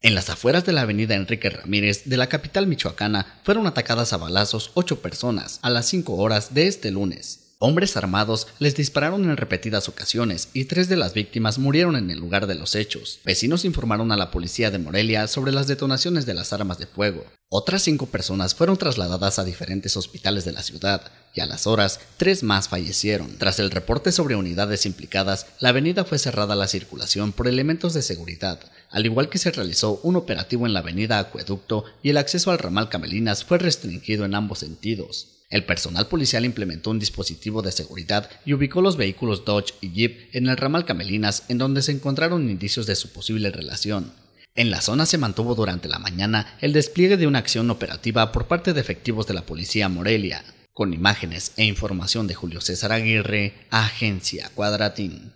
En las afueras de la avenida Enrique Ramírez de la capital michoacana fueron atacadas a balazos ocho personas a las cinco horas de este lunes. Hombres armados les dispararon en repetidas ocasiones y tres de las víctimas murieron en el lugar de los hechos. Vecinos informaron a la policía de Morelia sobre las detonaciones de las armas de fuego. Otras cinco personas fueron trasladadas a diferentes hospitales de la ciudad, a las horas, tres más fallecieron. Tras el reporte sobre unidades implicadas, la avenida fue cerrada a la circulación por elementos de seguridad, al igual que se realizó un operativo en la avenida Acueducto y el acceso al ramal Camelinas fue restringido en ambos sentidos. El personal policial implementó un dispositivo de seguridad y ubicó los vehículos Dodge y Jeep en el ramal Camelinas en donde se encontraron indicios de su posible relación. En la zona se mantuvo durante la mañana el despliegue de una acción operativa por parte de efectivos de la policía Morelia, con imágenes e información de Julio César Aguirre, Agencia Cuadratín.